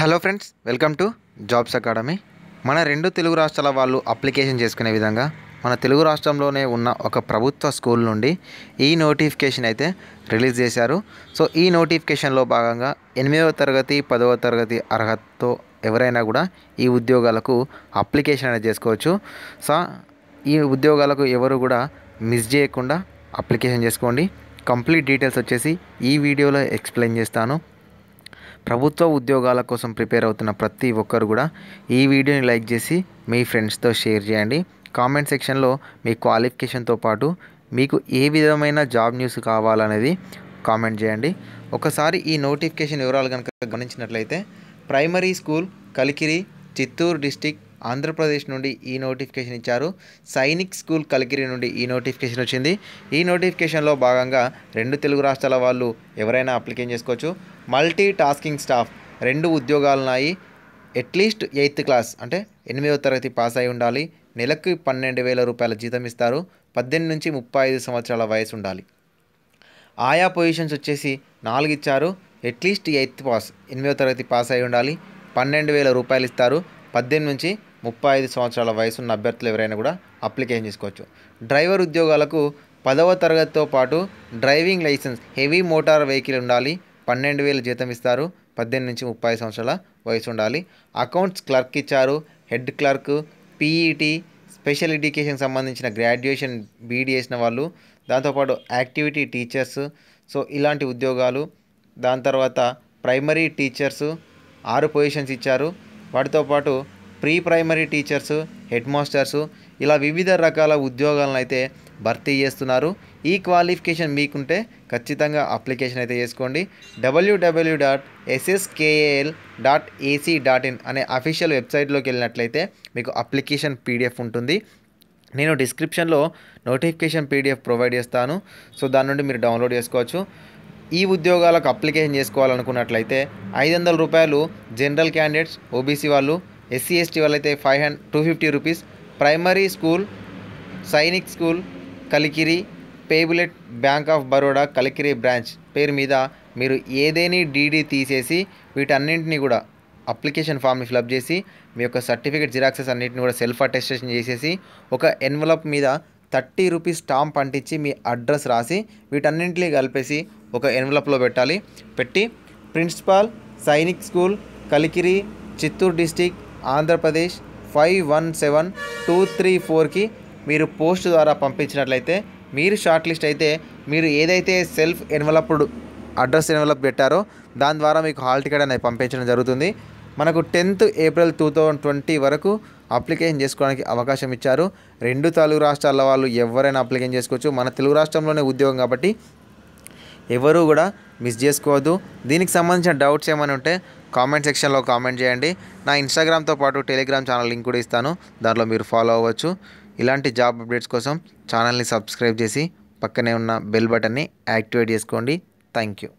hello friends welcome to jobs academy మన రెండు తెలుగు రాష్ట్రాల వాళ్ళు అప్లికేషన్ చేసుకునే విధంగా మన తెలుగు రాష్ట్రంలోనే ఉన్న ఒక ప్రభుత్వ స్కూల్ నుండి ఈ నోటిఫికేషన్ అయితే రిలీజ్ చేశారు సో ఈ నోటిఫికేషన్లో భాగంగా ఎనిమిదవ తరగతి పదవ తరగతి అర్హతతో ఎవరైనా కూడా ఈ ఉద్యోగాలకు అప్లికేషన్ అనేది చేసుకోవచ్చు సో ఈ ఉద్యోగాలకు ఎవరు కూడా మిస్ చేయకుండా అప్లికేషన్ చేసుకోండి కంప్లీట్ డీటెయిల్స్ వచ్చేసి ఈ వీడియోలో ఎక్స్ప్లెయిన్ చేస్తాను ప్రభుత్వ ఉద్యోగాల కోసం ప్రిపేర్ అవుతున్న ప్రతి ఒక్కరు కూడా ఈ వీడియోని లైక్ చేసి మీ ఫ్రెండ్స్తో షేర్ చేయండి కామెంట్ సెక్షన్లో మీ క్వాలిఫికేషన్తో పాటు మీకు ఏ విధమైన జాబ్ న్యూస్ కావాలనేది కామెంట్ చేయండి ఒకసారి ఈ నోటిఫికేషన్ వివరాలు కనుక గమనించినట్లయితే primary school Kalikiri Chittoor district Andhra Pradesh నుండి ఈ నోటిఫికేషన్ ఇచ్చారు సైనిక్ స్కూల్ కలికిరి నుండి ఈ నోటిఫికేషన్ వచ్చింది ఈ నోటిఫికేషన్లో భాగంగా రెండు తెలుగు రాష్ట్రాల వాళ్ళు ఎవరైనా అప్లికేషన్ చేసుకోవచ్చు మల్టీ టాస్కింగ్ స్టాఫ్ రెండు ఉద్యోగాలున్నాయి అట్లీస్ట్ ఎయిత్ క్లాస్ అంటే ఎనిమిదవ తరగతి పాస్ అయి ఉండాలి నెలకు పన్నెండు వేల రూపాయల జీతం ఇస్తారు పద్దెనిమిది నుంచి ముప్పై ఐదు సంవత్సరాల వయసు ఉండాలి ఆయా పొజిషన్స్ వచ్చేసి నాలుగు ఇచ్చారు అట్లీస్ట్ ఎయిత్ పాస్ ఎనిమిదవ తరగతి పాస్ అయి ఉండాలి పన్నెండు వేల రూపాయలు ఇస్తారు పద్దెనిమిది నుంచి ముప్పై ఐదు సంవత్సరాల వయసున్న అభ్యర్థులు ఎవరైనా కూడా అప్లికేషన్ చేసుకోవచ్చు డ్రైవర్ ఉద్యోగాలకు పదవ తరగతితో పాటు driving licence heavy motor vehicle ఉండాలి పన్నెండు వేలు జీతం ఇస్తారు పద్దెనిమిది నుంచి ముప్పై సంవత్సరాల వయసు ఉండాలి అకౌంట్స్ క్లర్క్ ఇచ్చారు హెడ్ క్లర్క్ పీఈటీ స్పెషల్ ఎడ్యుకేషన్కి సంబంధించిన గ్రాడ్యుయేషన్ బీడీ చేసిన వాళ్ళు దాంతోపాటు యాక్టివిటీ టీచర్స్ సో ఇలాంటి ఉద్యోగాలు దాని తర్వాత ప్రైమరీ టీచర్స్ ఆరు పొజిషన్స్ ఇచ్చారు వాటితో పాటు pre primary teachers head masters ఇలా వివిధ రకాల ఉద్యోగాలను అయితే భర్తీ చేస్తున్నారు ఈ క్వాలిఫికేషన్ మీకుంటే ఖచ్చితంగా అప్లికేషన్ అయితే చేసుకోండి WW dot SSKAL dot AC dot in అనే అఫీషియల్ వెబ్సైట్లోకి వెళ్ళినట్లయితే మీకు అప్లికేషన్ పీడిఎఫ్ ఉంటుంది నేను డిస్క్రిప్షన్లో నోటిఫికేషన్ పీడిఎఫ్ ప్రొవైడ్ చేస్తాను సో దాని నుండి మీరు డౌన్లోడ్ చేసుకోవచ్చు ఈ ఉద్యోగాలకు అప్లికేషన్ చేసుకోవాలనుకున్నట్లయితే ఐదు వందల రూపాయలు జనరల్ క్యాండిడేట్స్ ఓబీసీ వాళ్ళు ఎస్సీ ఎస్టీ వాళ్ళైతే five hundred two fifty rupees primary school Sainik school Kalikiri payable at bank of Baroda Kalikiri branch పేరు మీద మీరు ఏదేని డీడీ తీసేసి వీటన్నింటినీ కూడా అప్లికేషన్ ఫామ్ని ఫిలప్ చేసి మీ యొక్క సర్టిఫికేట్ జిరాక్సెస్ అన్నింటిని కూడా సెల్ఫ్ అటెస్టేషన్ చేసేసి ఒక ఎన్వలప్ మీద థర్టీ రూపీస్ స్టాంప్ అంటించి మీ అడ్రస్ రాసి వీటన్నింటినీ కలిపేసి ఒక ఎన్వలప్లో పెట్టాలి పెట్టి principal Sainik school Kalikiri Chittoor district Andhra Pradesh five one seven two three ఫోర్కి మీరు పోస్ట్ ద్వారా పంపించినట్లయితే మీరు షార్ట్ లిస్ట్ అయితే మీరు ఏదైతే సెల్ఫ్ ఎన్వలప్డ్ అడ్రస్ ఎన్వలప్ పెట్టారో దాని ద్వారా మీకు హాల్ టికెట్ అనేది పంపించడం జరుగుతుంది మనకు tenth April two thousand twenty వరకు అప్లికేషన్ చేసుకోవడానికి అవకాశం ఇచ్చారు రెండు తెలుగు రాష్ట్రాల వాళ్ళు ఎవరైనా అప్లికేషన్ చేసుకోవచ్చు మన తెలుగు రాష్ట్రంలోనే ఉద్యోగం కాబట్టి ఎవరు కూడా మిస్ చేసుకోవద్దు దీనికి సంబంధించిన డౌట్స్ ఏమైనా ఉంటే కామెంట్ సెక్షన్లో కామెంట్ చేయండి నా ఇన్స్టాగ్రామ్తో పాటు టెలిగ్రామ్ ఛానల్ లింక్ కూడా ఇస్తాను దాంట్లో మీరు ఫాలో అవ్వచ్చు ఇలాంటి జాబ్ అప్డేట్స్ కోసం ఛానల్ని సబ్స్క్రైబ్ చేసి పక్కనే ఉన్న బెల్ బటన్ని యాక్టివేట్ చేసుకోండి థ్యాంక్ యూ